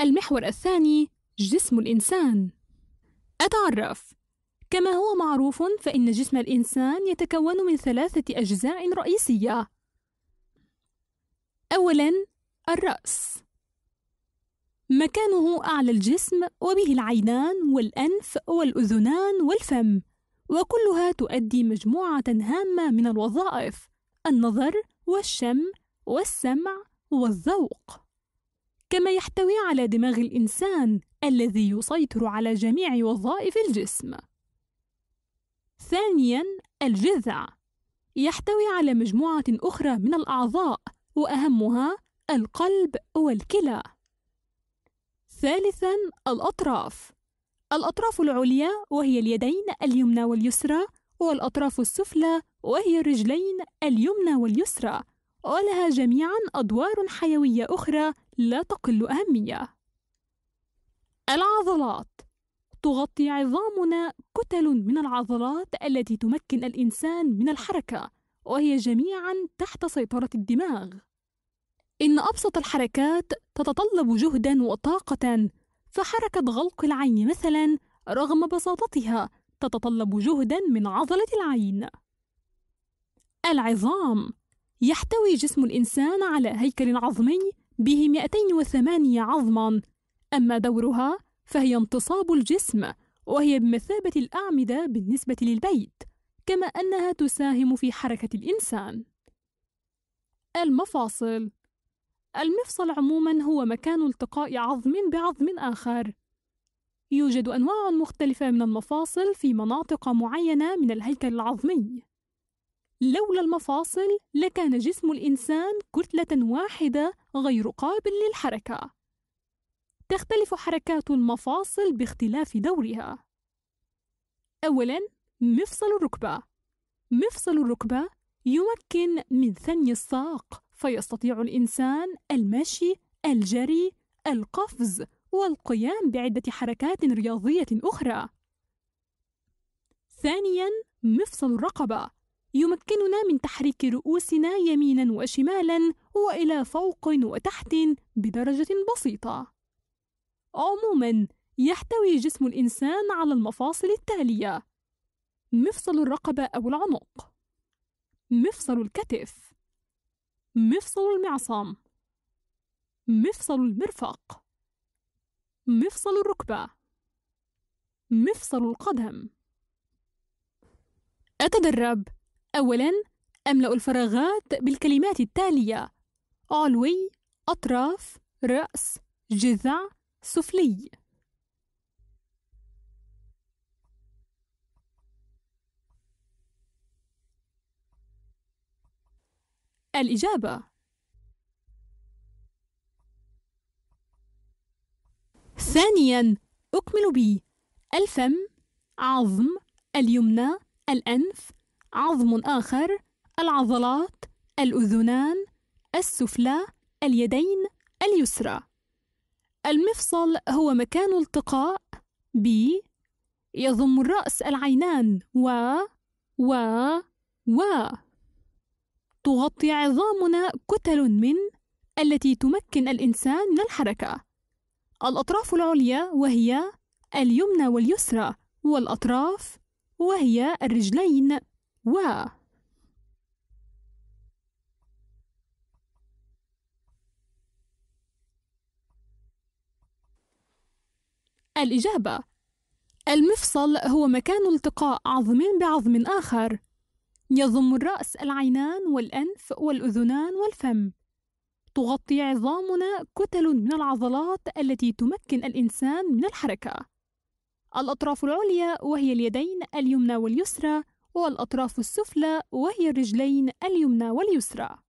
المحور الثاني جسم الإنسان أتعرف كما هو معروف فإن جسم الإنسان يتكون من ثلاثة أجزاء رئيسية أولا الرأس مكانه أعلى الجسم وبه العينان والأنف والأذنان والفم وكلها تؤدي مجموعة هامة من الوظائف النظر والشم والسمع والذوق كما يحتوي على دماغ الإنسان الذي يسيطر على جميع وظائف الجسم. ثانياً الجذع يحتوي على مجموعة أخرى من الأعضاء وأهمها القلب والكلى. ثالثاً الأطراف الأطراف العليا وهي اليدين اليمنى واليسرى والأطراف السفلى وهي الرجلين اليمنى واليسرى ولها جميعا أدوار حيوية أخرى لا تقل أهمية. العضلات تغطي عظامنا كتل من العضلات التي تمكن الإنسان من الحركة، وهي جميعا تحت سيطرة الدماغ. إن أبسط الحركات تتطلب جهدا وطاقة، فحركة غلق العين مثلا رغم بساطتها تتطلب جهدا من عضلة العين. العظام يحتوي جسم الإنسان على هيكل عظمي به 208 عظما أما دورها فهي انتصاب الجسم وهي بمثابة الأعمدة بالنسبة للبيت كما أنها تساهم في حركة الإنسان المفاصل المفصل عموما هو مكان التقاء عظم بعظم آخر يوجد أنواع مختلفة من المفاصل في مناطق معينة من الهيكل العظمي لولا المفاصل لكان جسم الإنسان كتلة واحدة غير قابل للحركة. تختلف حركات المفاصل باختلاف دورها. أولاً مفصل الركبة. مفصل الركبة يمكن من ثني الساق، فيستطيع الإنسان المشي، الجري، القفز، والقيام بعدة حركات رياضية أخرى. ثانياً مفصل الرقبة يمكننا من تحريك رؤوسنا يمينا وشمالا والى فوق وتحت بدرجه بسيطه عموما يحتوي جسم الانسان على المفاصل التاليه مفصل الرقبه او العنق مفصل الكتف مفصل المعصم مفصل المرفق مفصل الركبه مفصل القدم أتدرب أولاً أملأ الفراغات بالكلمات التالية علوي أطراف رأس جذع سفلي الإجابة ثانياً أكمل بي الفم عظم اليمنى الأنف عظم آخر العضلات الأذنان السفلى اليدين اليسرى المفصل هو مكان التقاء ب يضم الرأس العينان و و و تغطي عظامنا كتل من التي تمكن الإنسان من الحركة الأطراف العليا وهي اليمنى واليسرى والأطراف وهي الرجلين و الإجابة المفصل هو مكان التقاء عظم بعظم آخر يضم الرأس العينان والأنف والأذنان والفم تغطي عظامنا كتل من العضلات التي تمكن الإنسان من الحركة الأطراف العليا وهي اليدين اليمنى واليسرى والأطراف السفلى وهي الرجلين اليمنى واليسرى